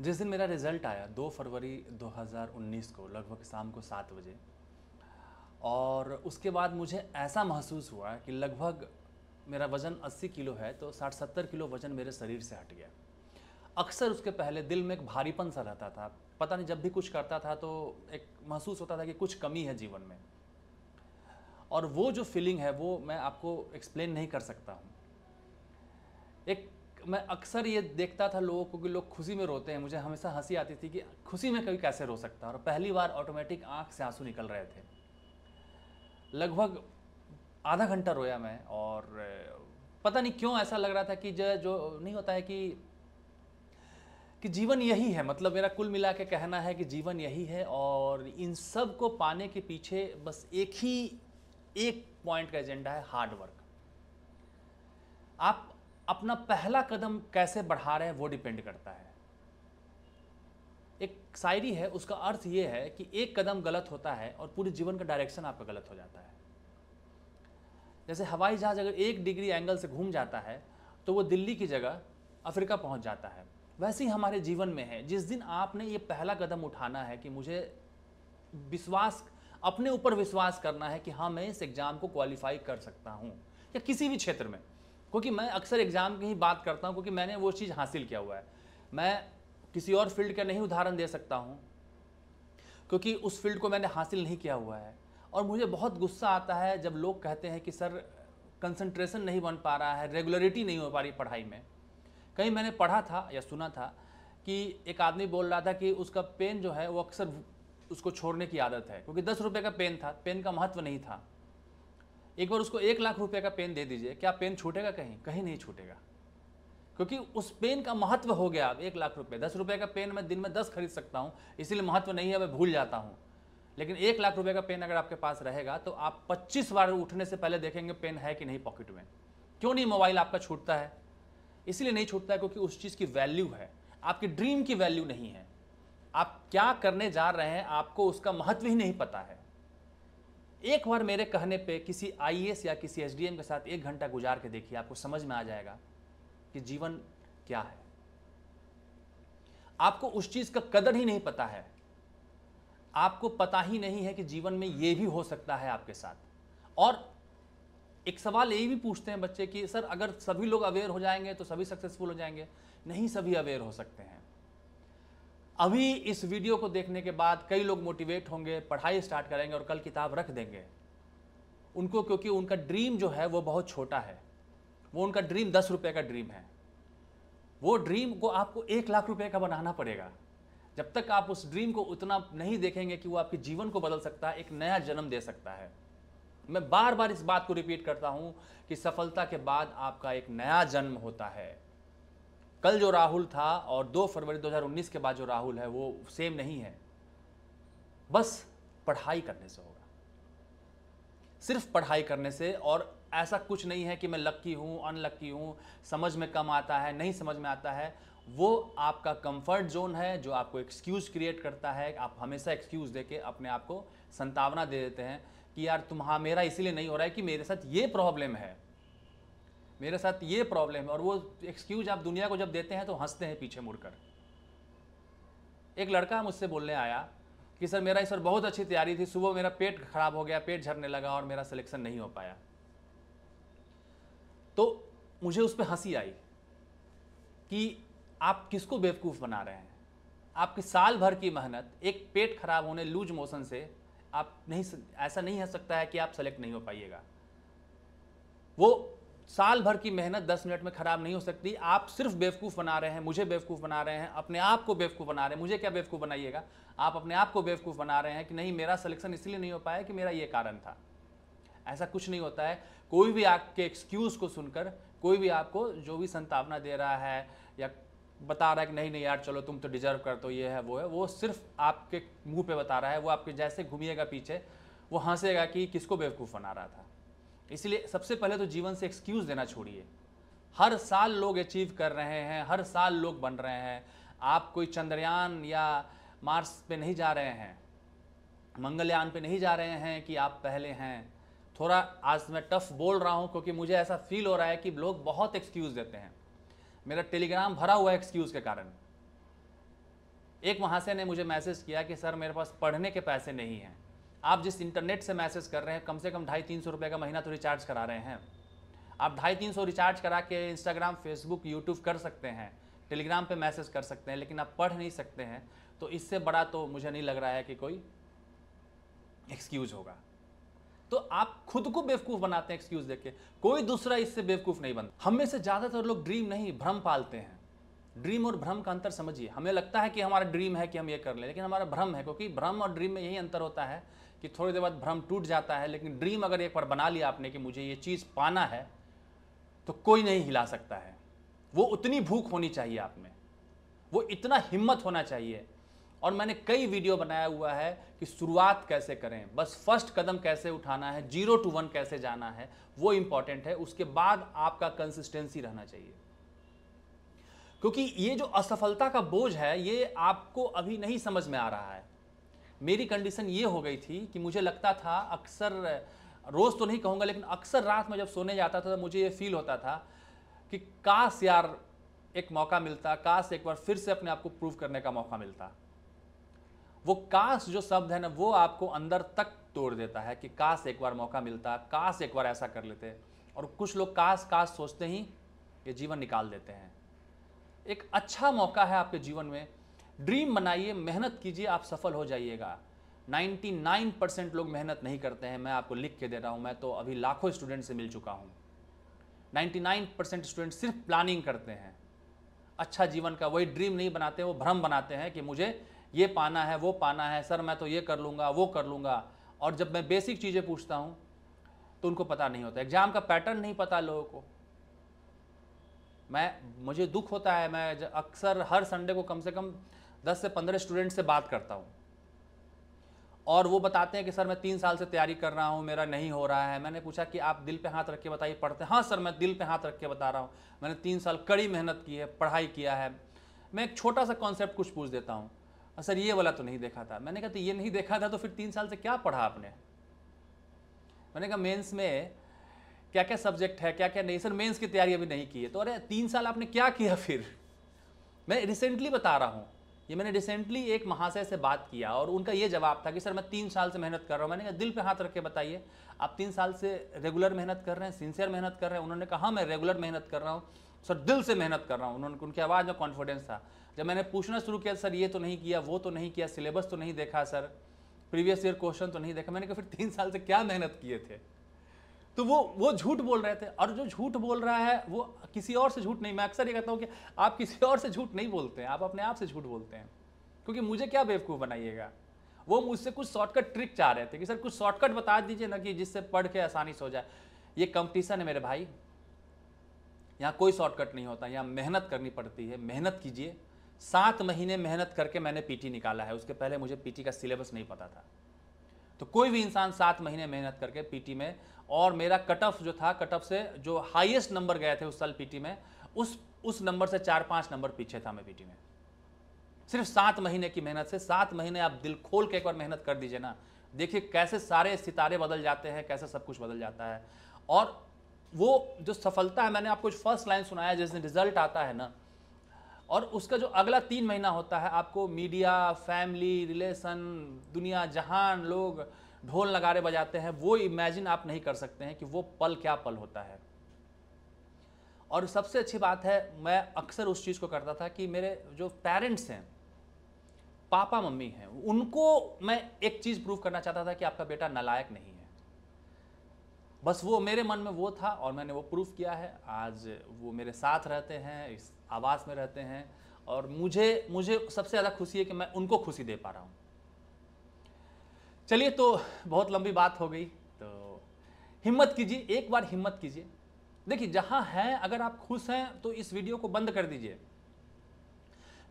जिस दिन मेरा रिज़ल्ट आया 2 फरवरी 2019 को लगभग शाम को सात बजे और उसके बाद मुझे ऐसा महसूस हुआ कि लगभग मेरा वज़न 80 किलो है तो साठ सत्तर किलो वज़न मेरे शरीर से हट गया अक्सर उसके पहले दिल में एक भारीपन सा रहता था पता नहीं जब भी कुछ करता था तो एक महसूस होता था कि कुछ कमी है जीवन में और वो जो फीलिंग है वो मैं आपको एक्सप्लेन नहीं कर सकता हूँ एक मैं अक्सर ये देखता था लोगों को कि लोग खुशी में रोते हैं मुझे हमेशा हंसी आती थी कि खुशी में कभी कैसे रो सकता और पहली बार ऑटोमेटिक आँख से आंसू निकल रहे थे लगभग आधा घंटा रोया मैं और पता नहीं क्यों ऐसा लग रहा था कि जो जो नहीं होता है कि कि जीवन यही है मतलब मेरा कुल मिला के कहना है कि जीवन यही है और इन सब को पाने के पीछे बस एक ही एक पॉइंट का एजेंडा है हार्ड वर्क आप अपना पहला कदम कैसे बढ़ा रहे हैं वो डिपेंड करता है एक शायरी है उसका अर्थ ये है कि एक कदम गलत होता है और पूरे जीवन का डायरेक्शन आपका गलत हो जाता है जैसे हवाई जहाज़ अगर एक डिग्री एंगल से घूम जाता है तो वो दिल्ली की जगह अफ्रीका पहुंच जाता है वैसे ही हमारे जीवन में है जिस दिन आपने ये पहला कदम उठाना है कि मुझे विश्वास अपने ऊपर विश्वास करना है कि हाँ मैं इस एग्ज़ाम को क्वालिफाई कर सकता हूँ या किसी भी क्षेत्र में क्योंकि मैं अक्सर एग्ज़ाम की ही बात करता हूँ क्योंकि मैंने वो चीज़ हासिल किया हुआ है मैं किसी और फील्ड का नहीं उदाहरण दे सकता हूँ क्योंकि उस फील्ड को मैंने हासिल नहीं किया हुआ है और मुझे बहुत गुस्सा आता है जब लोग कहते हैं कि सर कंसंट्रेशन नहीं बन पा रहा है रेगुलरिटी नहीं हो पा रही पढ़ाई में कहीं मैंने पढ़ा था या सुना था कि एक आदमी बोल रहा था कि उसका पेन जो है वो अक्सर उसको छोड़ने की आदत है क्योंकि दस रुपये का पेन था पेन का महत्व नहीं था एक बार उसको एक लाख रुपए का पेन दे दीजिए क्या पेन छूटेगा कहीं कहीं नहीं छूटेगा क्योंकि उस पेन का महत्व हो गया अब एक लाख रुपए दस रुपए का पेन मैं दिन में दस खरीद सकता हूँ इसीलिए महत्व नहीं है मैं भूल जाता हूँ लेकिन एक लाख रुपए का पेन अगर आपके पास रहेगा तो आप पच्चीस बार उठने से पहले देखेंगे पेन है कि नहीं पॉकेट में क्यों नहीं मोबाइल आपका छूटता है इसीलिए नहीं छूटता है क्योंकि उस चीज़ की वैल्यू है आपकी ड्रीम की वैल्यू नहीं है आप क्या करने जा रहे हैं आपको उसका महत्व ही नहीं पता है एक बार मेरे कहने पे किसी आई या किसी एच के साथ एक घंटा गुजार के देखिए आपको समझ में आ जाएगा कि जीवन क्या है आपको उस चीज का कदर ही नहीं पता है आपको पता ही नहीं है कि जीवन में ये भी हो सकता है आपके साथ और एक सवाल ये भी पूछते हैं बच्चे कि सर अगर सभी लोग अवेयर हो जाएंगे तो सभी सक्सेसफुल हो जाएंगे नहीं सभी अवेयर हो सकते हैं अभी इस वीडियो को देखने के बाद कई लोग मोटिवेट होंगे पढ़ाई स्टार्ट करेंगे और कल किताब रख देंगे उनको क्योंकि उनका ड्रीम जो है वो बहुत छोटा है वो उनका ड्रीम दस रुपये का ड्रीम है वो ड्रीम को आपको एक लाख रुपये का बनाना पड़ेगा जब तक आप उस ड्रीम को उतना नहीं देखेंगे कि वो आपके जीवन को बदल सकता है एक नया जन्म दे सकता है मैं बार बार इस बात को रिपीट करता हूँ कि सफलता के बाद आपका एक नया जन्म होता है कल जो राहुल था और 2 फरवरी 2019 के बाद जो राहुल है वो सेम नहीं है बस पढ़ाई करने से होगा सिर्फ पढ़ाई करने से और ऐसा कुछ नहीं है कि मैं लक्की हूँ अनलक्की हूँ समझ में कम आता है नहीं समझ में आता है वो आपका कंफर्ट जोन है जो आपको एक्सक्यूज़ क्रिएट करता है आप हमेशा एक्सक्यूज़ दे के अपने आप को संतावना दे देते हैं कि यार तुम हाँ मेरा इसीलिए नहीं हो रहा है कि मेरे साथ ये प्रॉब्लम है मेरे साथ ये प्रॉब्लम है और वो एक्सक्यूज आप दुनिया को जब देते हैं तो हंसते हैं पीछे मुड़कर एक लड़का मुझसे बोलने आया कि सर मेरा इस बार बहुत अच्छी तैयारी थी सुबह मेरा पेट खराब हो गया पेट झरने लगा और मेरा सिलेक्शन नहीं हो पाया तो मुझे उस पर हंसी आई कि आप किसको बेवकूफ़ बना रहे हैं आपकी साल भर की मेहनत एक पेट खराब होने लूज मोशन से आप नहीं ऐसा नहीं हो सकता है कि आप सेलेक्ट नहीं हो पाइएगा वो साल भर की मेहनत 10 मिनट में ख़राब नहीं हो सकती आप सिर्फ बेवकूफ़ बना रहे हैं मुझे बेवकूफ़ बना रहे हैं अपने आप को बेवकूफ़ बना रहे हैं मुझे क्या बेवकूफ़ बनाइएगा आप अपने आप को बेवकूफ़ बना रहे हैं कि नहीं मेरा सिलेक्शन इसलिए नहीं हो पाया कि मेरा ये कारण था ऐसा कुछ नहीं होता है कोई भी आपके एक्सक्यूज़ को सुनकर कोई भी आपको जो भी संतावना दे रहा है या बता रहा है कि नहीं नहीं यार चलो तुम तो डिजर्व कर तो ये है वो है वो सिर्फ आपके मुंह पे बता रहा है वो आपके जैसे घूमिएगा पीछे वो हंसेगा कि किसको बेवकूफ़ बना रहा था इसलिए सबसे पहले तो जीवन से एक्सक्यूज़ देना छोड़िए हर साल लोग अचीव कर रहे हैं हर साल लोग बन रहे हैं आप कोई चंद्रयान या मार्स पे नहीं जा रहे हैं मंगलयान पे नहीं जा रहे हैं कि आप पहले हैं थोड़ा आज मैं टफ बोल रहा हूँ क्योंकि मुझे ऐसा फील हो रहा है कि लोग बहुत एक्सक्यूज़ देते हैं मेरा टेलीग्राम भरा हुआ है एक्सक्यूज़ के कारण एक महाशय ने मुझे मैसेज किया कि सर मेरे पास पढ़ने के पैसे नहीं हैं आप जिस इंटरनेट से मैसेज कर रहे हैं कम से कम ढाई तीन सौ रुपये का महीना तो रिचार्ज करा रहे हैं आप ढाई तीन सौ रिचार्ज करा के इंस्टाग्राम फेसबुक यूट्यूब कर सकते हैं टेलीग्राम पे मैसेज कर सकते हैं लेकिन आप पढ़ नहीं सकते हैं तो इससे बड़ा तो मुझे नहीं लग रहा है कि कोई एक्सक्यूज होगा तो आप खुद को बेवकूफ़ बनाते हैं एक्सक्यूज देके कोई दूसरा इससे बेवकूफ़ नहीं बनता हम में से ज़्यादातर लोग ड्रीम नहीं भ्रम पालते हैं ड्रीम और भ्रम का अंतर समझिए हमें लगता है कि हमारा ड्रीम है कि हम ये कर लें लेकिन हमारा भ्रम है क्योंकि भ्रम और ड्रीम में यही अंतर होता है कि थोड़ी देर बाद भ्रम टूट जाता है लेकिन ड्रीम अगर एक बार बना लिया आपने कि मुझे ये चीज़ पाना है तो कोई नहीं हिला सकता है वो उतनी भूख होनी चाहिए आप में वो इतना हिम्मत होना चाहिए और मैंने कई वीडियो बनाया हुआ है कि शुरुआत कैसे करें बस फर्स्ट कदम कैसे उठाना है जीरो टू वन कैसे जाना है वो इंपॉर्टेंट है उसके बाद आपका कंसिस्टेंसी रहना चाहिए क्योंकि ये जो असफलता का बोझ है ये आपको अभी नहीं समझ में आ रहा है मेरी कंडीशन ये हो गई थी कि मुझे लगता था अक्सर रोज़ तो नहीं कहूँगा लेकिन अक्सर रात में जब सोने जाता था तो मुझे ये फील होता था कि काश यार एक मौका मिलता काश एक बार फिर से अपने आप को प्रूव करने का मौका मिलता वो काश जो शब्द है ना वो आपको अंदर तक तोड़ देता है कि काश एक बार मौका मिलता काश एक बार ऐसा कर लेते और कुछ लोग काश काश सोचते ही ये जीवन निकाल देते हैं एक अच्छा मौका है आपके जीवन में ड्रीम बनाइए मेहनत कीजिए आप सफल हो जाइएगा 99 परसेंट लोग मेहनत नहीं करते हैं मैं आपको लिख के दे रहा हूँ मैं तो अभी लाखों स्टूडेंट से मिल चुका हूँ 99 परसेंट स्टूडेंट सिर्फ प्लानिंग करते हैं अच्छा जीवन का वही ड्रीम नहीं बनाते वो भ्रम बनाते हैं कि मुझे ये पाना है वो पाना है सर मैं तो ये कर लूँगा वो कर लूँगा और जब मैं बेसिक चीज़ें पूछता हूँ तो उनको पता नहीं होता एग्ज़ाम का पैटर्न नहीं पता लोगों को मैं मुझे दुख होता है मैं अक्सर हर संडे को कम से कम दस से पंद्रह स्टूडेंट से बात करता हूँ और वो बताते हैं कि सर मैं तीन साल से तैयारी कर रहा हूँ मेरा नहीं हो रहा है मैंने पूछा कि आप दिल पे हाथ रख के बताइए पढ़ते हाँ सर मैं दिल पे हाथ रख के बता रहा हूँ मैंने तीन साल कड़ी मेहनत की है पढ़ाई किया है मैं एक छोटा सा कॉन्सेप्ट कुछ पूछ देता हूँ सर ये वाला तो नहीं देखा था मैंने कहा तो ये नहीं देखा था तो फिर तीन साल से क्या पढ़ा आपने मैंने कहा मेन्स में क्या क्या सब्जेक्ट है क्या क्या नहीं सर मेन्स की तैयारी अभी नहीं की है तो अरे तीन साल आपने क्या किया फिर मैं रिसेंटली बता रहा हूँ ये मैंने रिसेंटली एक महाशय से बात किया और उनका ये जवाब था कि सर मैं तीन साल से मेहनत कर रहा हूँ मैंने कहा दिल पे हाथ रख के बताइए आप तीन साल से रेगुलर मेहनत कर रहे हैं सिंसियर मेहनत कर रहे हैं उन्होंने कहा हाँ मैं रेगुलर मेहनत कर रहा हूँ सर दिल से मेहनत कर रहा हूँ उन्होंने उनकी आवाज़ में कॉन्फिडेंस था जब मैंने पूछना शुरू किया सर ये तो नहीं किया वो तो नहीं किया सिलेबस तो नहीं देखा सर प्रीवियस ईयर क्वेश्चन तो नहीं देखा मैंने कहा फिर तीन साल से क्या मेहनत किए थे तो वो वो झूठ बोल रहे थे और जो झूठ बोल रहा है वो किसी और से झूठ नहीं मैं अक्सर ये कहता हूँ कि आप किसी और से झूठ नहीं बोलते हैं आप अपने आप से झूठ बोलते हैं क्योंकि मुझे क्या बेवकूफ़ बनाइएगा वो मुझसे कुछ शॉर्टकट ट्रिक चाह रहे थे कि सर कुछ शॉर्टकट बता दीजिए ना कि जिससे पढ़ के आसानी से हो जाए ये कंपटीशन है मेरे भाई यहाँ कोई शॉर्टकट नहीं होता यहाँ मेहनत करनी पड़ती है मेहनत कीजिए सात महीने मेहनत करके मैंने पीटी निकाला है उसके पहले मुझे पीटी का सिलेबस नहीं पता था तो कोई भी इंसान सात महीने मेहनत करके पीटी में और मेरा कट ऑफ जो था कट ऑफ से जो हाईएस्ट नंबर गए थे उस साल पीटी में उस उस नंबर से चार पांच नंबर पीछे था मैं पीटी में सिर्फ सात महीने की मेहनत से सात महीने आप दिल खोल के एक बार मेहनत कर दीजिए ना देखिए कैसे सारे सितारे बदल जाते हैं कैसे सब कुछ बदल जाता है और वो जो सफलता है मैंने आपको फर्स्ट लाइन सुनाया जिस रिजल्ट आता है ना और उसका जो अगला तीन महीना होता है आपको मीडिया फैमिली रिलेशन दुनिया जहान लोग ढोल नगाड़े बजाते हैं वो इमेजिन आप नहीं कर सकते हैं कि वो पल क्या पल होता है और सबसे अच्छी बात है मैं अक्सर उस चीज़ को करता था कि मेरे जो पेरेंट्स हैं पापा मम्मी हैं उनको मैं एक चीज़ प्रूव करना चाहता था कि आपका बेटा नलायक नहीं है बस वो मेरे मन में वो था और मैंने वो प्रूव किया है आज वो मेरे साथ रहते हैं इस आवास में रहते हैं और मुझे मुझे सबसे ज़्यादा खुशी है कि मैं उनको खुशी दे पा रहा हूँ चलिए तो बहुत लंबी बात हो गई तो हिम्मत कीजिए एक बार हिम्मत कीजिए देखिए जहाँ हैं अगर आप खुश हैं तो इस वीडियो को बंद कर दीजिए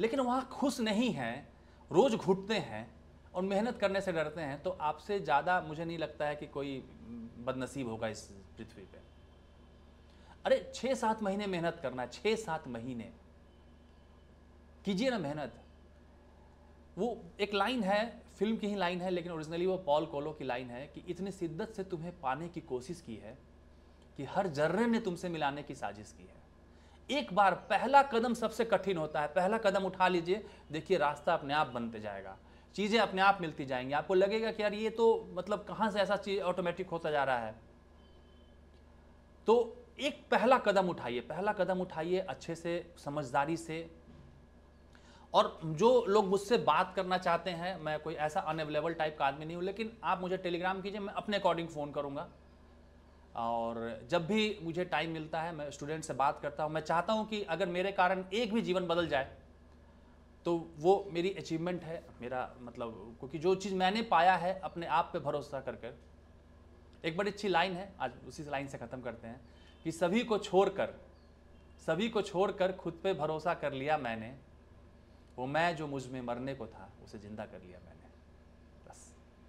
लेकिन वहाँ खुश नहीं हैं रोज़ घुटते हैं और मेहनत करने से डरते हैं तो आपसे ज़्यादा मुझे नहीं लगता है कि कोई बदनसीब होगा इस पृथ्वी पे अरे छः सात महीने मेहनत करना छः सात महीने कीजिए ना मेहनत वो एक लाइन है फिल्म की ही लाइन है लेकिन ओरिजिनली वो पॉल कोलो की लाइन है कि इतनी शिद्दत से तुम्हें पाने की कोशिश की है कि हर जर्रे ने तुमसे मिलाने की साजिश की है एक बार पहला कदम सबसे कठिन होता है पहला कदम उठा लीजिए देखिए रास्ता अपने आप बनते जाएगा चीज़ें अपने आप मिलती जाएंगी आपको लगेगा कि यार ये तो मतलब कहाँ से ऐसा चीज़ ऑटोमेटिक होता जा रहा है तो एक पहला कदम उठाइए पहला कदम उठाइए अच्छे से समझदारी से और जो लोग मुझसे बात करना चाहते हैं मैं कोई ऐसा अनअवेलेबल टाइप का आदमी नहीं हूँ लेकिन आप मुझे टेलीग्राम कीजिए मैं अपने अकॉर्डिंग फ़ोन करूँगा और जब भी मुझे टाइम मिलता है मैं स्टूडेंट से बात करता हूँ मैं चाहता हूँ कि अगर मेरे कारण एक भी जीवन बदल जाए तो वो मेरी अचीवमेंट है मेरा मतलब क्योंकि जो चीज़ मैंने पाया है अपने आप पे भरोसा कर कर एक बड़ी अच्छी लाइन है आज उसी लाइन से ख़त्म करते हैं कि सभी को छोड़कर सभी को छोड़कर खुद पे भरोसा कर लिया मैंने वो मैं जो मुझ में मरने को था उसे ज़िंदा कर लिया मैंने